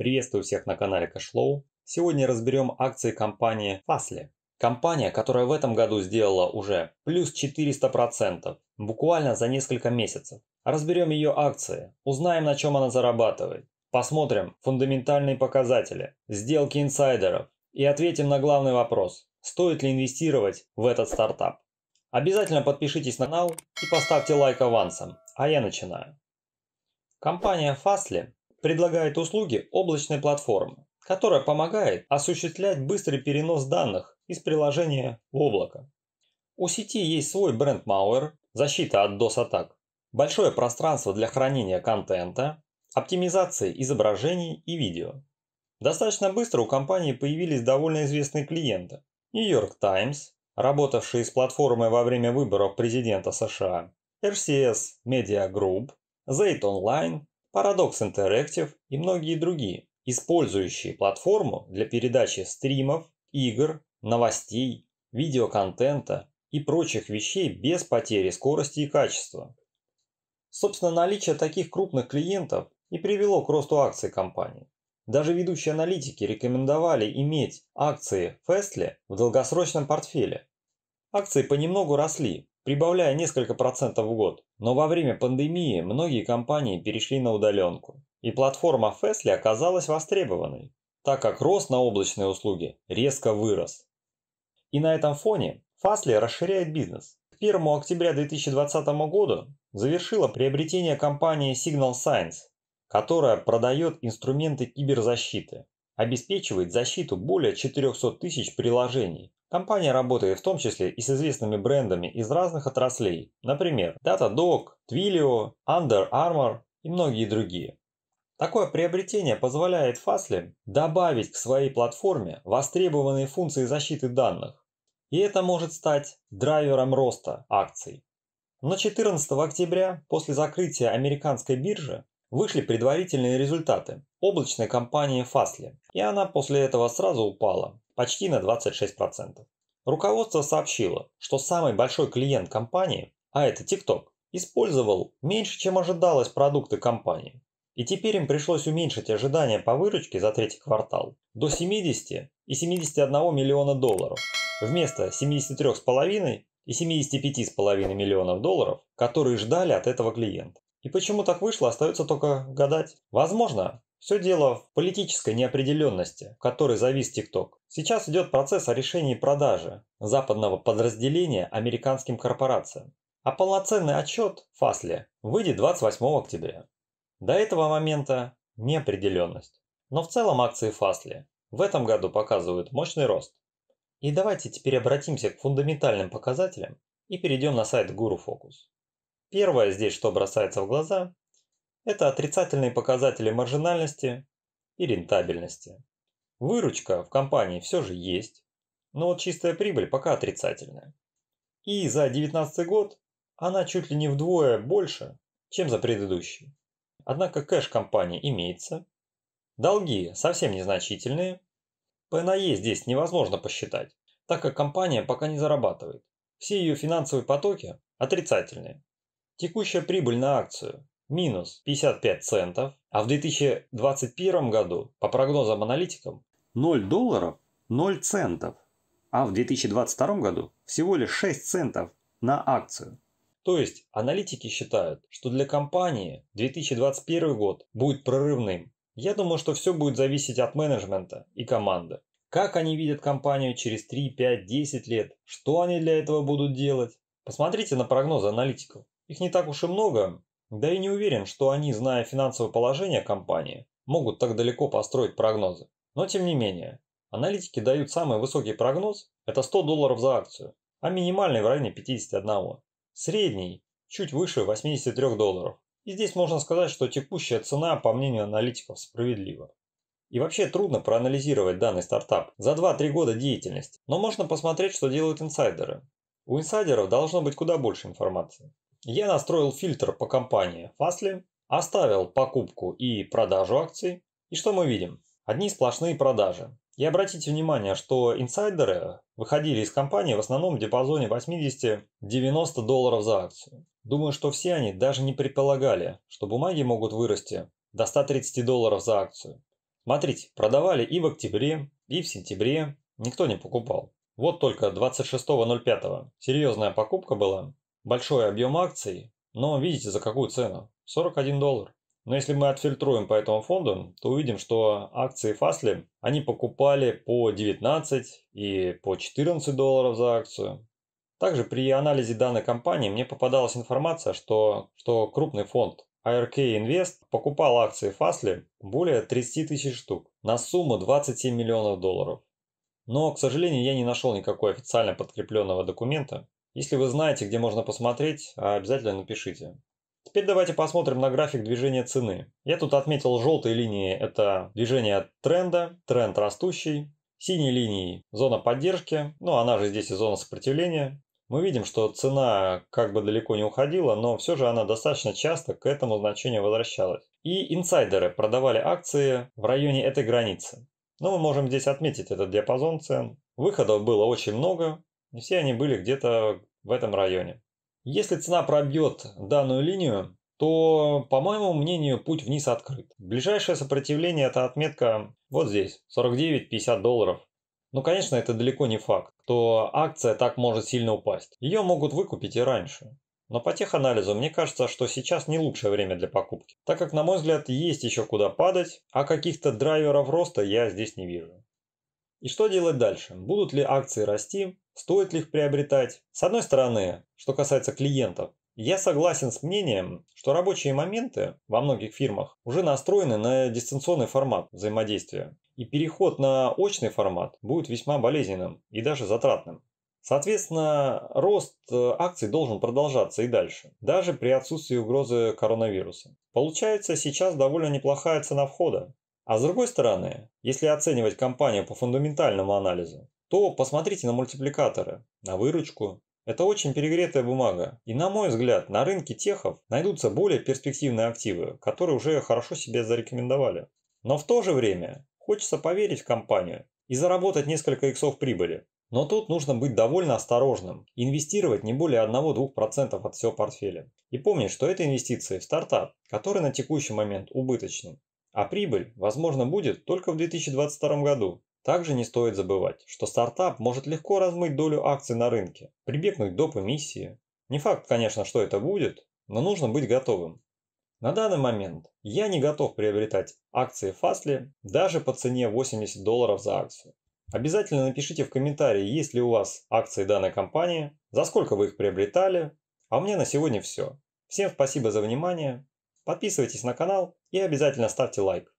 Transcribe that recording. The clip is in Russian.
Приветствую всех на канале Кэшлоу. Сегодня разберем акции компании Fastly. Компания, которая в этом году сделала уже плюс 400%, буквально за несколько месяцев. Разберем ее акции, узнаем на чем она зарабатывает, посмотрим фундаментальные показатели, сделки инсайдеров и ответим на главный вопрос, стоит ли инвестировать в этот стартап. Обязательно подпишитесь на канал и поставьте лайк авансом, а я начинаю. Компания Fastly предлагает услуги облачной платформы, которая помогает осуществлять быстрый перенос данных из приложения в облако. У сети есть свой бренд Mauer, защита от DOS-атак, большое пространство для хранения контента, оптимизации изображений и видео. Достаточно быстро у компании появились довольно известные клиенты. New York Times, работавшие с платформой во время выборов президента США, RCS Media Group, Zate Online Paradox Interactive и многие другие, использующие платформу для передачи стримов, игр, новостей, видеоконтента и прочих вещей без потери скорости и качества. Собственно, наличие таких крупных клиентов и привело к росту акций компании. Даже ведущие аналитики рекомендовали иметь акции Фестле в долгосрочном портфеле. Акции понемногу росли, прибавляя несколько процентов в год. Но во время пандемии многие компании перешли на удаленку, и платформа Fastly оказалась востребованной, так как рост на облачные услуги резко вырос. И на этом фоне Fastly расширяет бизнес. К 1 октября 2020 года завершила приобретение компании Signal Science, которая продает инструменты киберзащиты, обеспечивает защиту более 400 тысяч приложений, Компания работает в том числе и с известными брендами из разных отраслей, например, Datadog, Twilio, Under Armour и многие другие. Такое приобретение позволяет Fastly добавить к своей платформе востребованные функции защиты данных, и это может стать драйвером роста акций. Но 14 октября, после закрытия американской биржи, вышли предварительные результаты облачной компании Fastly, и она после этого сразу упала почти на 26%. Руководство сообщило, что самый большой клиент компании, а это TikTok, использовал меньше, чем ожидалось продукты компании. И теперь им пришлось уменьшить ожидания по выручке за третий квартал до 70 и 71 миллиона долларов вместо 73,5 и 75,5 миллионов долларов, которые ждали от этого клиента. И почему так вышло, остается только гадать. Возможно, все дело в политической неопределенности, в которой завис ТикТок. Сейчас идет процесс о решении продажи западного подразделения американским корпорациям. А полноценный отчет Фасли выйдет 28 октября. До этого момента неопределенность. Но в целом акции Фасли в этом году показывают мощный рост. И давайте теперь обратимся к фундаментальным показателям и перейдем на сайт Guru Focus. Первое здесь, что бросается в глаза, это отрицательные показатели маржинальности и рентабельности. Выручка в компании все же есть, но вот чистая прибыль пока отрицательная. И за 2019 год она чуть ли не вдвое больше, чем за предыдущий. Однако кэш компании имеется, долги совсем незначительные, ПНЕ а здесь невозможно посчитать, так как компания пока не зарабатывает. Все ее финансовые потоки отрицательные. Текущая прибыль на акцию – минус 55 центов, а в 2021 году, по прогнозам аналитикам, 0 долларов 0 центов, а в 2022 году всего лишь 6 центов на акцию. То есть аналитики считают, что для компании 2021 год будет прорывным. Я думаю, что все будет зависеть от менеджмента и команды. Как они видят компанию через 3, 5, 10 лет? Что они для этого будут делать? Посмотрите на прогнозы аналитиков. Их не так уж и много, да и не уверен, что они, зная финансовое положение компании, могут так далеко построить прогнозы. Но тем не менее, аналитики дают самый высокий прогноз – это 100 долларов за акцию, а минимальный в районе 51. Средний – чуть выше 83 долларов. И здесь можно сказать, что текущая цена, по мнению аналитиков, справедлива. И вообще трудно проанализировать данный стартап за 2-3 года деятельности, но можно посмотреть, что делают инсайдеры. У инсайдеров должно быть куда больше информации я настроил фильтр по компании Fastly, оставил покупку и продажу акций. И что мы видим? Одни сплошные продажи. И обратите внимание, что инсайдеры выходили из компании в основном в диапазоне 80-90 долларов за акцию. Думаю, что все они даже не предполагали, что бумаги могут вырасти до 130 долларов за акцию. Смотрите, продавали и в октябре, и в сентябре, никто не покупал. Вот только 26.05 серьезная покупка была, большой объем акций, но видите, за какую цену? 41 доллар. Но если мы отфильтруем по этому фонду, то увидим, что акции Фасли они покупали по 19 и по 14 долларов за акцию. Также при анализе данной компании мне попадалась информация, что, что крупный фонд ARK а Invest покупал акции Фасли более 30 тысяч штук на сумму 27 миллионов долларов. Но, к сожалению, я не нашел никакого официально подкрепленного документа, если вы знаете, где можно посмотреть, а, обязательно напишите. Теперь давайте посмотрим на график движения цены. Я тут отметил желтые линии – это движение тренда, тренд растущий. Синей линией – зона поддержки, ну она же здесь и зона сопротивления. Мы видим, что цена как бы далеко не уходила, но все же она достаточно часто к этому значению возвращалась. И инсайдеры продавали акции в районе этой границы. Но мы можем здесь отметить этот диапазон цен. Выходов было очень много, и все они были где-то в этом районе. Если цена пробьет данную линию, то, по моему мнению, путь вниз открыт. Ближайшее сопротивление – это отметка вот здесь, 49-50 долларов. Ну, конечно, это далеко не факт, то акция так может сильно упасть. Ее могут выкупить и раньше. Но по теханализу мне кажется, что сейчас не лучшее время для покупки, так как, на мой взгляд, есть еще куда падать, а каких-то драйверов роста я здесь не вижу. И что делать дальше? Будут ли акции расти? Стоит ли их приобретать? С одной стороны, что касается клиентов, я согласен с мнением, что рабочие моменты во многих фирмах уже настроены на дистанционный формат взаимодействия, и переход на очный формат будет весьма болезненным и даже затратным. Соответственно, рост э, акций должен продолжаться и дальше, даже при отсутствии угрозы коронавируса. Получается сейчас довольно неплохая цена входа. А с другой стороны, если оценивать компанию по фундаментальному анализу, то посмотрите на мультипликаторы, на выручку. Это очень перегретая бумага. И на мой взгляд, на рынке техов найдутся более перспективные активы, которые уже хорошо себе зарекомендовали. Но в то же время хочется поверить в компанию и заработать несколько иксов прибыли. Но тут нужно быть довольно осторожным, инвестировать не более 1-2% от всего портфеля. И помнить, что это инвестиции в стартап, который на текущий момент убыточный. А прибыль, возможно, будет только в 2022 году, также не стоит забывать, что стартап может легко размыть долю акций на рынке, прибегнуть до эмиссии. Не факт, конечно, что это будет, но нужно быть готовым. На данный момент я не готов приобретать акции Fastly даже по цене 80 долларов за акцию. Обязательно напишите в комментарии, есть ли у вас акции данной компании, за сколько вы их приобретали. А у меня на сегодня все. Всем спасибо за внимание, подписывайтесь на канал и обязательно ставьте лайк.